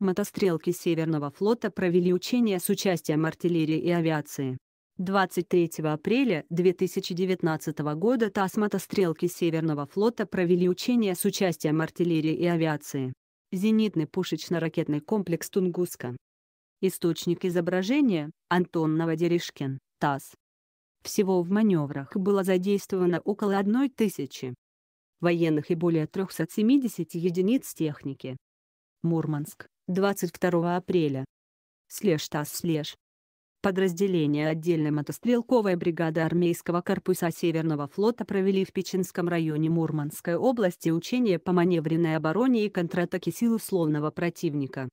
Мотострелки Северного флота провели учения с участием артиллерии и авиации. 23 апреля 2019 года ТАСС мотострелки Северного флота провели учения с участием артиллерии и авиации. Зенитный пушечно-ракетный комплекс «Тунгуска». Источник изображения – Антон Новодережкин, ТАСС. Всего в маневрах было задействовано около 1000 военных и более 370 единиц техники. Мурманск, 22 апреля. Слеж ТАСС Слеж. Подразделения отдельной мотострелковой бригады армейского корпуса Северного флота провели в Печенском районе Мурманской области учения по маневренной обороне и контратаке сил условного противника.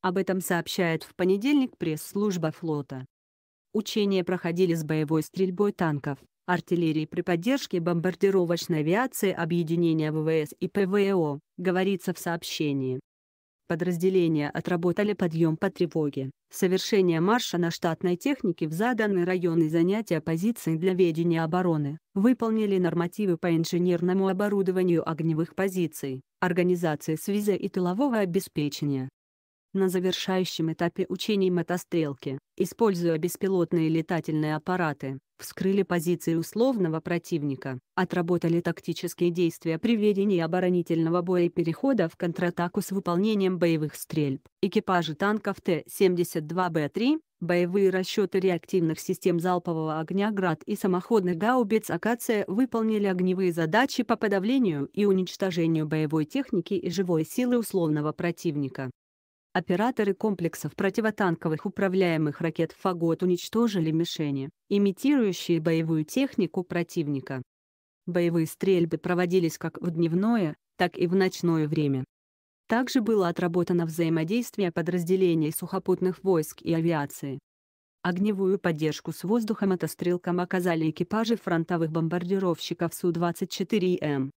Об этом сообщает в понедельник пресс-служба флота. Учения проходили с боевой стрельбой танков, артиллерии при поддержке бомбардировочной авиации объединения ВВС и ПВО, говорится в сообщении. Подразделения отработали подъем по тревоге, совершение марша на штатной технике в заданный район и занятие позиций для ведения обороны, выполнили нормативы по инженерному оборудованию огневых позиций, организации связи и тылового обеспечения, на завершающем этапе учений мотострелки, используя беспилотные летательные аппараты, вскрыли позиции условного противника, отработали тактические действия при ведении оборонительного боя и перехода в контратаку с выполнением боевых стрельб. Экипажи танков Т-72Б3, боевые расчеты реактивных систем залпового огня «Град» и самоходных гаубиц «Акация» выполнили огневые задачи по подавлению и уничтожению боевой техники и живой силы условного противника. Операторы комплексов противотанковых управляемых ракет «Фагот» уничтожили мишени, имитирующие боевую технику противника. Боевые стрельбы проводились как в дневное, так и в ночное время. Также было отработано взаимодействие подразделений сухопутных войск и авиации. Огневую поддержку с воздухом мотострелкам оказали экипажи фронтовых бомбардировщиков Су-24М,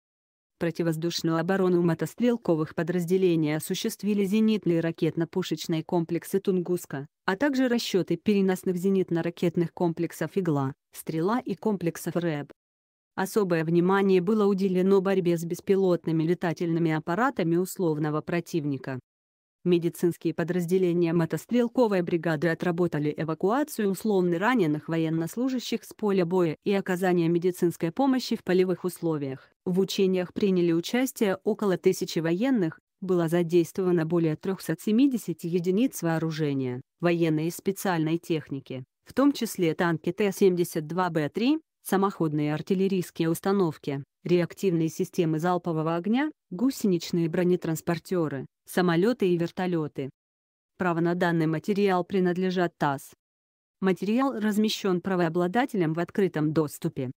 противовоздушную оборону мотострелковых подразделений осуществили зенитные ракетно-пушечные комплексы «Тунгуска», а также расчеты переносных зенитно-ракетных комплексов «Игла», «Стрела» и комплексов «РЭБ». Особое внимание было уделено борьбе с беспилотными летательными аппаратами условного противника. Медицинские подразделения мотострелковой бригады отработали эвакуацию условно раненых военнослужащих с поля боя и оказание медицинской помощи в полевых условиях. В учениях приняли участие около тысячи военных, было задействовано более 370 единиц вооружения, военной и специальной техники, в том числе танки Т-72Б3, самоходные артиллерийские установки, реактивные системы залпового огня, гусеничные бронетранспортеры, самолеты и вертолеты. Право на данный материал принадлежат ТАСС. Материал размещен правообладателем в открытом доступе.